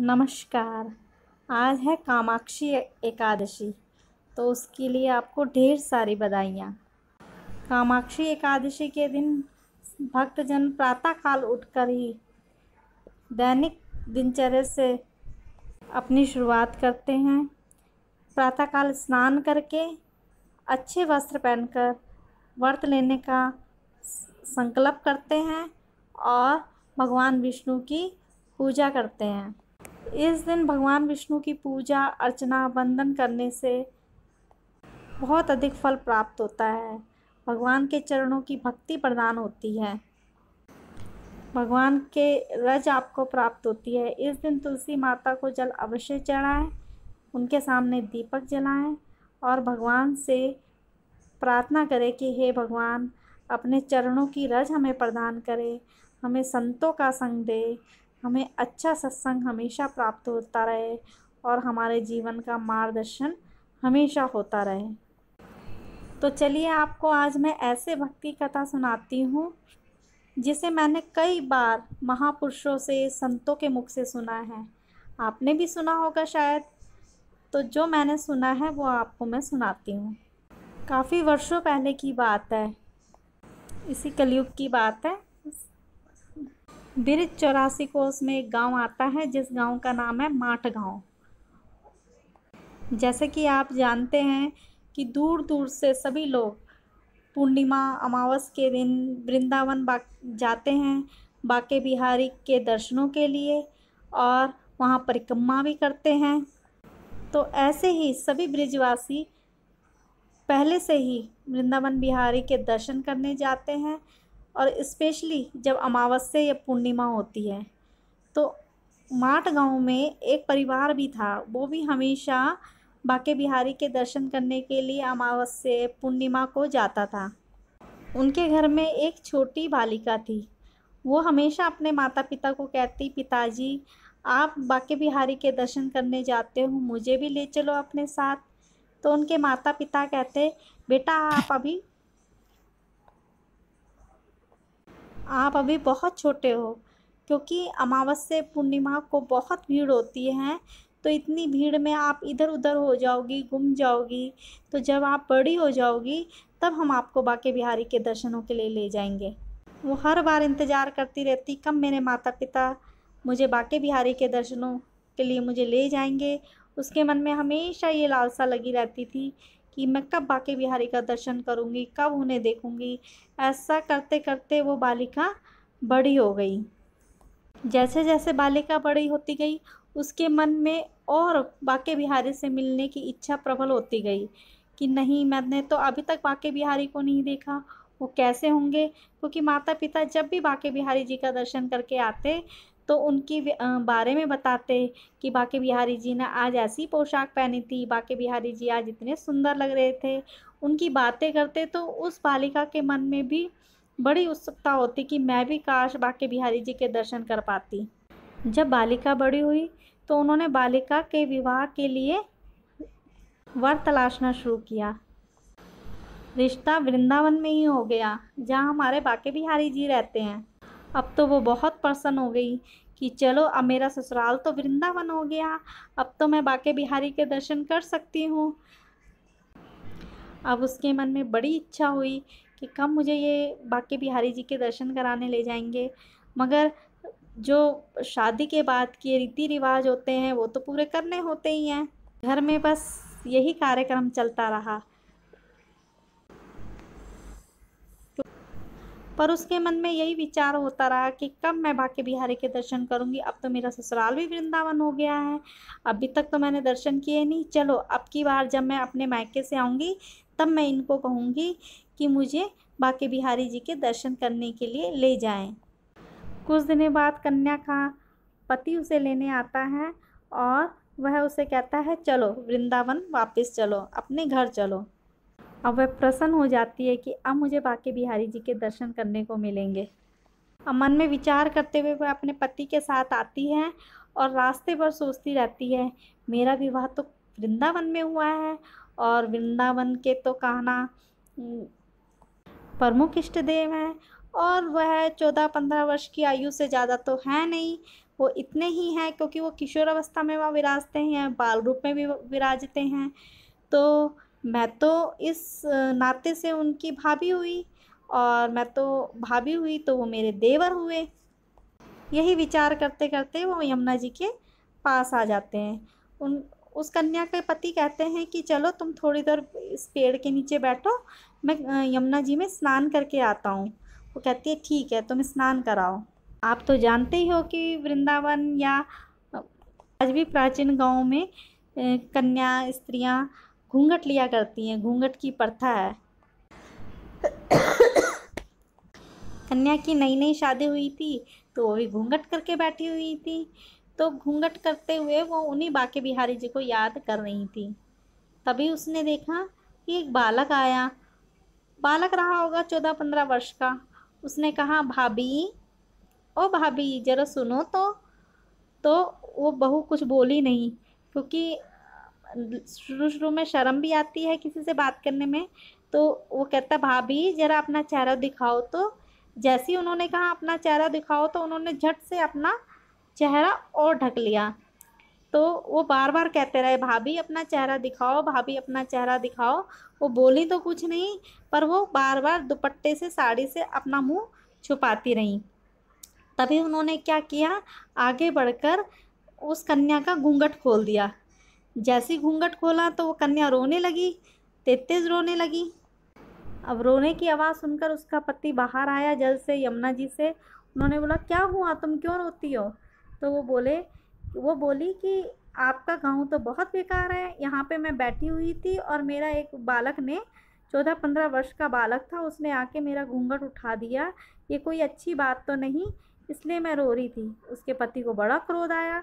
नमस्कार आज है कामाक्षी एकादशी तो उसके लिए आपको ढेर सारी बधाइयाँ कामाक्षी एकादशी के दिन भक्तजन प्रातःकाल उठकर ही दैनिक दिनचर्या से अपनी शुरुआत करते हैं प्रातःकाल स्नान करके अच्छे वस्त्र पहनकर व्रत लेने का संकल्प करते हैं और भगवान विष्णु की पूजा करते हैं इस दिन भगवान विष्णु की पूजा अर्चना वंदन करने से बहुत अधिक फल प्राप्त होता है भगवान के चरणों की भक्ति प्रदान होती है भगवान के रज आपको प्राप्त होती है इस दिन तुलसी माता को जल अवश्य चढ़ाएं उनके सामने दीपक जलाएं और भगवान से प्रार्थना करें कि हे भगवान अपने चरणों की रज हमें प्रदान करें हमें संतों का संग दे हमें अच्छा सत्संग हमेशा प्राप्त होता रहे और हमारे जीवन का मार्गदर्शन हमेशा होता रहे तो चलिए आपको आज मैं ऐसे भक्ति कथा सुनाती हूँ जिसे मैंने कई बार महापुरुषों से संतों के मुख से सुना है आपने भी सुना होगा शायद तो जो मैंने सुना है वो आपको मैं सुनाती हूँ काफ़ी वर्षों पहले की बात है इसी कलयुग की बात है ब्रिज चौरासी कोस में एक गांव आता है जिस गांव का नाम है माठ गांव जैसे कि आप जानते हैं कि दूर दूर से सभी लोग पूर्णिमा अमावस के दिन वृंदावन बा जाते हैं बाके बिहारी के दर्शनों के लिए और वहाँ परिक्रमा भी करते हैं तो ऐसे ही सभी ब्रिजवासी पहले से ही वृंदावन बिहारी के दर्शन करने जाते हैं और स्पेशली जब अमावस्या या पूर्णिमा होती है तो माट गांव में एक परिवार भी था वो भी हमेशा बाके बिहारी के दर्शन करने के लिए अमावस्या पूर्णिमा को जाता था उनके घर में एक छोटी बालिका थी वो हमेशा अपने माता पिता को कहती पिताजी आप बाके बिहारी के दर्शन करने जाते हो मुझे भी ले चलो अपने साथ तो उनके माता पिता कहते बेटा आप अभी आप अभी बहुत छोटे हो क्योंकि अमावस्या पूर्णिमा को बहुत भीड़ होती है तो इतनी भीड़ में आप इधर उधर हो जाओगी घूम जाओगी तो जब आप बड़ी हो जाओगी तब हम आपको बाके बिहारी के दर्शनों के लिए ले जाएंगे वो हर बार इंतज़ार करती रहती कब मेरे माता पिता मुझे बाके बिहारी के दर्शनों के लिए मुझे ले जाएंगे उसके मन में हमेशा ये लालसा लगी रहती थी कि मैं कब बाके बिहारी का दर्शन करूँगी कब उन्हें देखूँगी ऐसा करते करते वो बालिका बड़ी हो गई जैसे जैसे बालिका बड़ी होती गई उसके मन में और बाके बिहारी से मिलने की इच्छा प्रबल होती गई कि नहीं मैंने तो अभी तक बाके बिहारी को नहीं देखा वो कैसे होंगे क्योंकि माता पिता जब भी बाके बिहारी जी का दर्शन करके आते तो उनकी बारे में बताते कि बाके बिहारी जी ने आज ऐसी पोशाक पहनी थी बाके बिहारी जी आज इतने सुंदर लग रहे थे उनकी बातें करते तो उस बालिका के मन में भी बड़ी उत्सुकता होती कि मैं भी काश बाके बिहारी जी के दर्शन कर पाती जब बालिका बड़ी हुई तो उन्होंने बालिका के विवाह के लिए वर तलाशना शुरू किया रिश्ता वृंदावन में ही हो गया जहाँ हमारे बाके बिहारी जी रहते हैं अब तो वो बहुत प्रसन्न हो गई कि चलो अब मेरा ससुराल तो वृंदावन हो गया अब तो मैं बाके बिहारी के दर्शन कर सकती हूँ अब उसके मन में बड़ी इच्छा हुई कि कब मुझे ये बाके बिहारी जी के दर्शन कराने ले जाएंगे मगर जो शादी के बाद के रीति रिवाज होते हैं वो तो पूरे करने होते ही हैं घर में बस यही कार्यक्रम चलता रहा पर उसके मन में यही विचार होता रहा कि कब मैं भाग्य बिहारी के दर्शन करूंगी अब तो मेरा ससुराल भी वृंदावन हो गया है अभी तक तो मैंने दर्शन किए नहीं चलो अब की बार जब मैं अपने मायके से आऊँगी तब मैं इनको कहूँगी कि मुझे बाके बिहारी जी के दर्शन करने के लिए ले जाएं कुछ दिनों बाद कन्या का पति उसे लेने आता है और वह उसे कहता है चलो वृंदावन वापस चलो अपने घर चलो अब वह प्रसन्न हो जाती है कि अब मुझे बाकी बिहारी जी के दर्शन करने को मिलेंगे अब मन में विचार करते हुए वह अपने पति के साथ आती है और रास्ते पर सोचती रहती है मेरा विवाह तो वृंदावन में हुआ है और वृंदावन के तो कहना प्रमुख इष्ट देव हैं और वह चौदह पंद्रह वर्ष की आयु से ज़्यादा तो है नहीं वो इतने ही हैं क्योंकि वो किशोर अवस्था में वह विराजते हैं बाल रूप में भी विराजते हैं तो मैं तो इस नाते से उनकी भाभी हुई और मैं तो भाभी हुई तो वो मेरे देवर हुए यही विचार करते करते वो यमुना जी के पास आ जाते हैं उन उस कन्या के पति कहते हैं कि चलो तुम थोड़ी देर इस पेड़ के नीचे बैठो मैं यमुना जी में स्नान करके आता हूँ वो कहती है ठीक है तुम स्नान कराओ आप तो जानते ही हो कि वृंदावन या आज भी प्राचीन गाँव में कन्या स्त्रियाँ घूंघट लिया करती हैं घूंघट की प्रथा है कन्या की नई नई शादी हुई थी तो वो भी घूंघट करके बैठी हुई थी तो घूंघट करते हुए वो उन्हीं बाके बिहारी जी को याद कर रही थी तभी उसने देखा कि एक बालक आया बालक रहा होगा चौदह पंद्रह वर्ष का उसने कहा भाभी ओ भाभी ज़रा सुनो तो तो वो बहू कुछ बोली नहीं क्योंकि शुरू शुरू में शर्म भी आती है किसी से बात करने में तो वो कहता भाभी ज़रा अपना चेहरा दिखाओ तो जैसे ही उन्होंने कहा अपना चेहरा दिखाओ तो उन्होंने झट से अपना चेहरा और ढक लिया तो वो बार बार कहते रहे भाभी अपना चेहरा दिखाओ भाभी अपना चेहरा दिखाओ वो बोली तो कुछ नहीं पर वो बार बार दुपट्टे से साड़ी से अपना मुंह छुपाती रहीं तभी उन्होंने क्या किया आगे बढ़कर उस कन्या का घूंघट खोल दिया जैसे ही घूंघट खोला तो वो कन्या रोने लगी तेज रोने लगी अब रोने की आवाज़ सुनकर उसका पति बाहर आया जल से यमुना जी से उन्होंने बोला क्या हुआ तुम क्यों रोती हो तो वो बोले वो बोली कि आपका गांव तो बहुत बेकार है यहाँ पे मैं बैठी हुई थी और मेरा एक बालक ने चौदह पंद्रह वर्ष का बालक था उसने आके मेरा घूंघट उठा दिया ये कोई अच्छी बात तो नहीं इसलिए मैं रो रही थी उसके पति को बड़ा क्रोध आया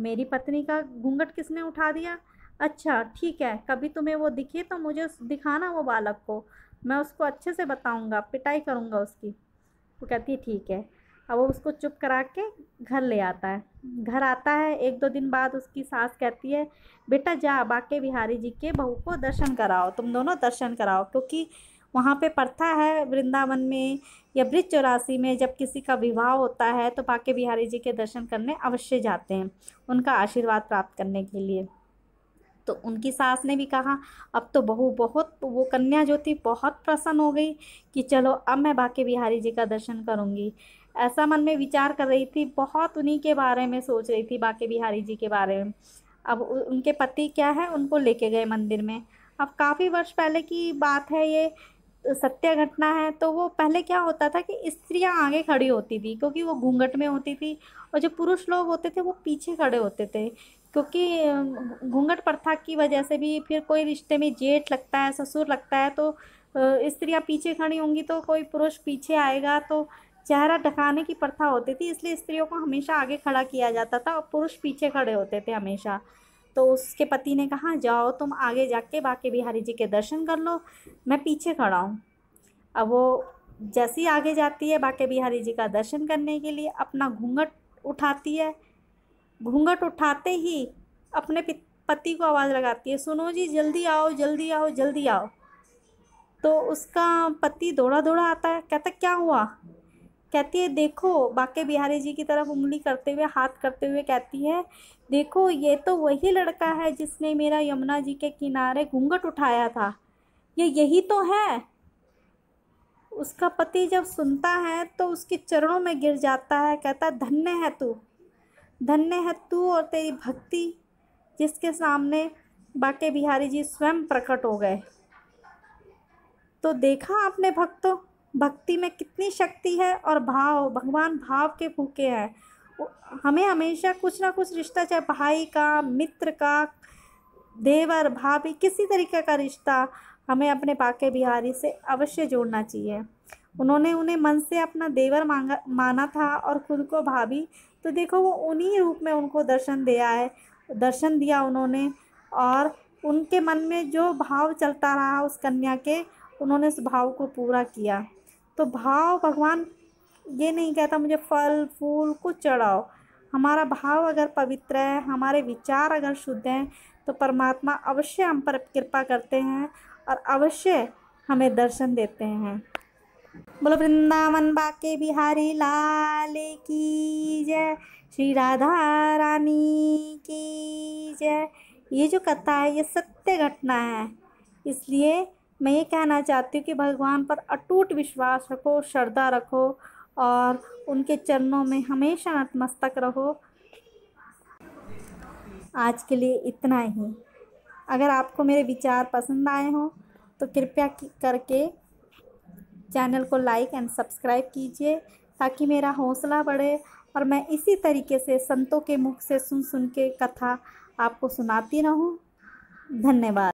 मेरी पत्नी का घूंघट किसने उठा दिया अच्छा ठीक है कभी तुम्हें वो दिखे तो मुझे दिखाना वो बालक को मैं उसको अच्छे से बताऊंगा पिटाई करूंगा उसकी वो कहती है ठीक है अब वो उसको चुप करा के घर ले आता है घर आता है एक दो दिन बाद उसकी सास कहती है बेटा जा बाके बिहारी जी के बहू को दर्शन कराओ तुम दोनों दर्शन कराओ क्योंकि तो वहाँ पे प्रथा है वृंदावन में या ब्रिज चौरासी में जब किसी का विवाह होता है तो बाके बिहारी जी के दर्शन करने अवश्य जाते हैं उनका आशीर्वाद प्राप्त करने के लिए तो उनकी सास ने भी कहा अब तो बहू बहुत वो कन्या जो थी बहुत प्रसन्न हो गई कि चलो अब मैं बाके बिहारी जी का दर्शन करूँगी ऐसा मन में विचार कर रही थी बहुत उन्हीं के बारे में सोच रही थी बाके बिहारी जी के बारे में अब उनके पति क्या है उनको लेके गए मंदिर में अब काफ़ी वर्ष पहले की बात है ये सत्य घटना है तो वो पहले क्या होता था कि स्त्रियां आगे खड़ी होती थी क्योंकि वो घूंघट में होती थी और जो पुरुष लोग होते थे वो पीछे खड़े होते थे क्योंकि घूंघट प्रथा की वजह से भी फिर कोई रिश्ते में जेठ लगता है ससुर लगता है तो स्त्रियां पीछे खड़ी होंगी तो कोई पुरुष पीछे आएगा तो चेहरा ढकाने की प्रथा होती थी इसलिए स्त्रियों को हमेशा आगे खड़ा किया जाता था और पुरुष पीछे खड़े होते थे हमेशा तो उसके पति ने कहा जाओ तुम आगे जाके बाके बिहारी जी के दर्शन कर लो मैं पीछे खड़ा हूँ अब वो जैसी आगे जाती है बाके बिहारी जी का दर्शन करने के लिए अपना घूंघट उठाती है घूंघट उठाते ही अपने पति को आवाज़ लगाती है सुनो जी जल्दी आओ जल्दी आओ जल्दी आओ तो उसका पति दौड़ा दौड़ा आता है कहता क्या हुआ कहती है देखो बाके बिहारी जी की तरफ उंगली करते हुए हाथ करते हुए कहती है देखो ये तो वही लड़का है जिसने मेरा यमुना जी के किनारे घूंघट उठाया था ये यही तो है उसका पति जब सुनता है तो उसके चरणों में गिर जाता है कहता है धन्य है तू धन्य है तू और तेरी भक्ति जिसके सामने बाके बिहारी जी स्वयं प्रकट हो गए तो देखा आपने भक्तों भक्ति में कितनी शक्ति है और भाव भगवान भाव के फूके हैं हमें हमेशा कुछ ना कुछ रिश्ता चाहे भाई का मित्र का देवर भाभी किसी तरीके का रिश्ता हमें अपने बाके बिहारी से अवश्य जोड़ना चाहिए उन्होंने उन्हें मन से अपना देवर मांगा माना था और खुद को भाभी तो देखो वो उन्हीं रूप में उनको दर्शन दिया है दर्शन दिया उन्होंने और उनके मन में जो भाव चलता रहा उस कन्या के उन्होंने उस भाव को पूरा किया तो भाव भगवान ये नहीं कहता मुझे फल फूल कुछ चढ़ाओ हमारा भाव अगर पवित्र है हमारे विचार अगर शुद्ध हैं तो परमात्मा अवश्य हम पर कृपा करते हैं और अवश्य हमें दर्शन देते हैं बोलो वृंदावन बाके बिहारी लाल की जय श्री राधा रानी की जय ये जो कथा है ये सत्य घटना है इसलिए मैं ये कहना चाहती हूँ कि भगवान पर अटूट विश्वास रखो श्रद्धा रखो और उनके चरणों में हमेशा नतमस्तक रहो आज के लिए इतना ही अगर आपको मेरे विचार पसंद आए हों तो कृपया करके चैनल को लाइक एंड सब्सक्राइब कीजिए ताकि मेरा हौसला बढ़े और मैं इसी तरीके से संतों के मुख से सुन सुन के कथा आपको सुनाती रहूं धन्यवाद